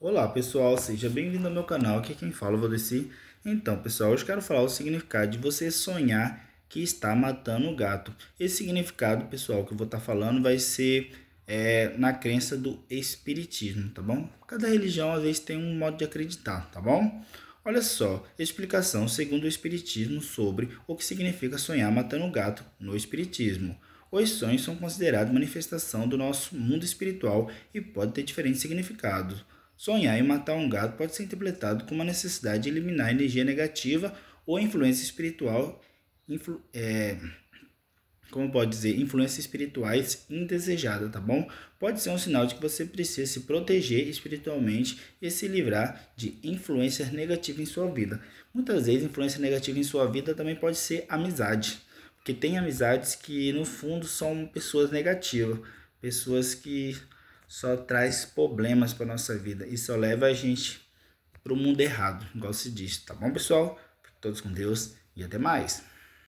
Olá pessoal, seja bem-vindo ao meu canal, aqui quem fala é o Valdeci. Então pessoal, hoje quero falar o significado de você sonhar que está matando o gato. Esse significado pessoal que eu vou estar tá falando vai ser é, na crença do espiritismo, tá bom? Cada religião às vezes tem um modo de acreditar, tá bom? Olha só, explicação segundo o espiritismo sobre o que significa sonhar matando o gato no espiritismo. Os sonhos são considerados manifestação do nosso mundo espiritual e podem ter diferentes significados Sonhar em matar um gado pode ser interpretado como a necessidade de eliminar energia negativa ou influência espiritual, influ, é, como pode dizer, influências espirituais indesejadas, tá bom? Pode ser um sinal de que você precisa se proteger espiritualmente e se livrar de influências negativas em sua vida. Muitas vezes, influência negativa em sua vida também pode ser amizade, porque tem amizades que no fundo são pessoas negativas, pessoas que só traz problemas para nossa vida e só leva a gente para o mundo errado, igual se diz, tá bom, pessoal? Todos com Deus e até mais.